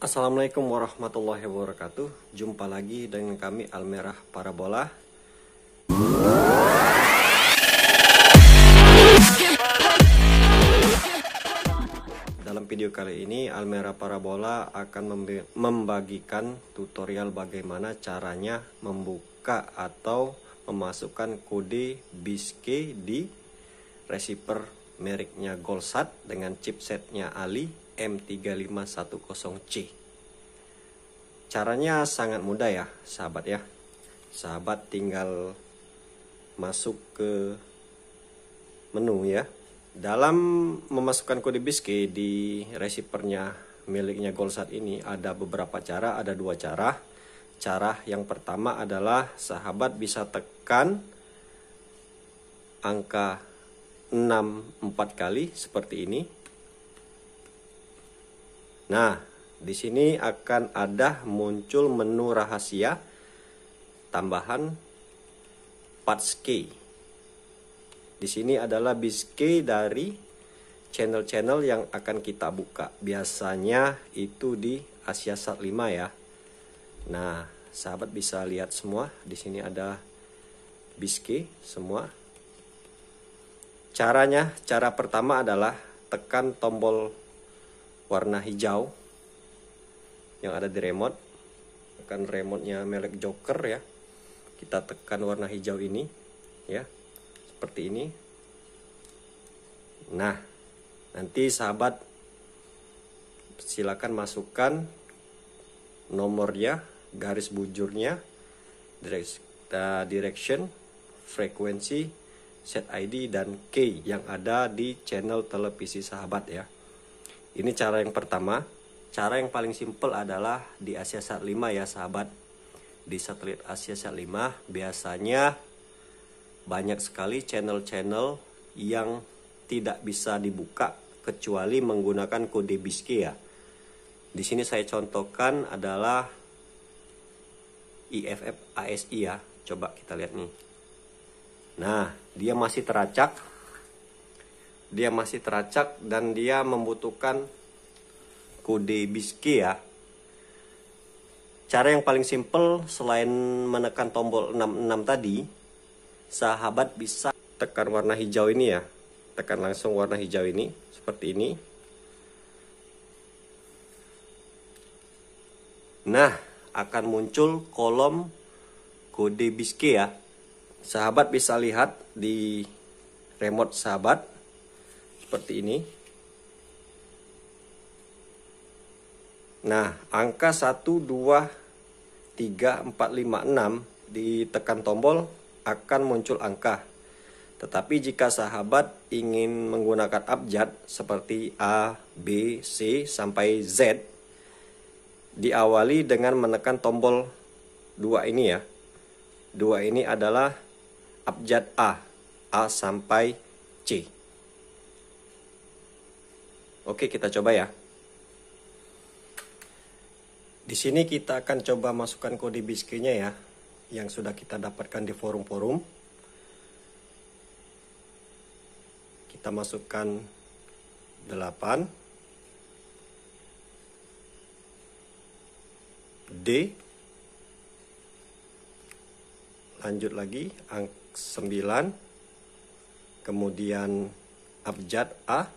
Assalamualaikum warahmatullahi wabarakatuh Jumpa lagi dengan kami Almerah Parabola Dalam video kali ini Almerah Parabola akan membagikan tutorial bagaimana caranya membuka atau memasukkan kode BISC di receiver mereknya Golsat dengan chipsetnya Ali M3510C. Caranya sangat mudah ya, sahabat ya. Sahabat tinggal masuk ke menu ya. Dalam memasukkan kode biske di receivernya miliknya GolSat ini ada beberapa cara, ada dua cara. Cara yang pertama adalah sahabat bisa tekan angka 6 4 kali seperti ini Nah, di sini akan ada muncul menu rahasia tambahan parts key Di sini adalah biskey dari channel-channel yang akan kita buka. Biasanya itu di Asia Sat 5 ya. Nah, sahabat bisa lihat semua. Di sini ada biskey semua. Caranya, cara pertama adalah tekan tombol warna hijau yang ada di remote kan remote-nya melek joker ya kita tekan warna hijau ini ya seperti ini nah nanti sahabat silakan masukkan nomornya garis bujurnya eh, direction frekuensi set ID dan key yang ada di channel televisi sahabat ya ini cara yang pertama. Cara yang paling simple adalah di Asia Sat 5 ya sahabat. Di satelit Asia Sat 5 biasanya banyak sekali channel-channel yang tidak bisa dibuka kecuali menggunakan kode biski ya. Di sini saya contohkan adalah IFF ASI ya. Coba kita lihat nih. Nah, dia masih teracak dia masih teracak dan dia membutuhkan kode biski ya cara yang paling simple selain menekan tombol 66 tadi sahabat bisa tekan warna hijau ini ya tekan langsung warna hijau ini seperti ini nah akan muncul kolom kode biski ya sahabat bisa lihat di remote sahabat seperti ini. Nah, angka 1, 2, 3, 4, 5, 6 ditekan tombol akan muncul angka. Tetapi jika sahabat ingin menggunakan abjad seperti A, B, C, sampai Z, diawali dengan menekan tombol 2 ini ya. 2 ini adalah abjad A, A sampai C. Oke, kita coba ya. Di sini kita akan coba masukkan kode biskinya ya, yang sudah kita dapatkan di forum-forum. Kita masukkan 8 D lanjut lagi 9 kemudian abjad A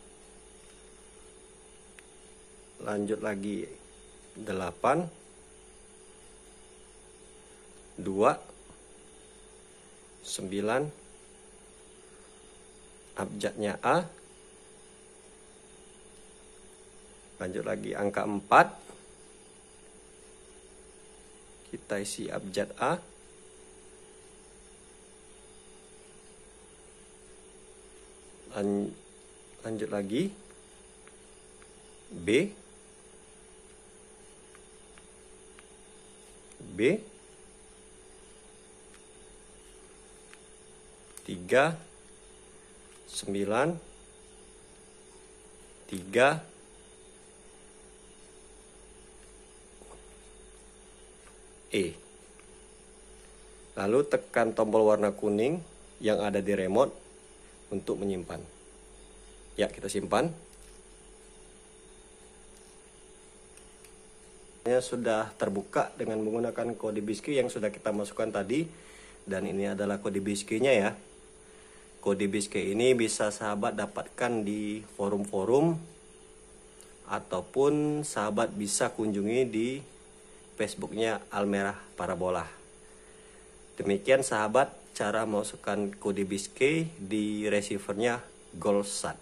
lanjut lagi 8 2 9 abjadnya A lanjut lagi angka 4 kita isi abjad A lanjut lagi B B 3 9 3 E. Lalu tekan tombol warna kuning yang ada di remote untuk menyimpan. Ya, kita simpan. sudah terbuka dengan menggunakan kode biski yang sudah kita masukkan tadi dan ini adalah kode biskinya ya kode biski ini bisa sahabat dapatkan di forum-forum ataupun sahabat bisa kunjungi di Facebooknya Almerah Parabola demikian sahabat cara masukkan kode biski di receivernya Goldsat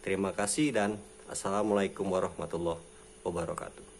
terima kasih dan Assalamualaikum warahmatullahi wabarakatuh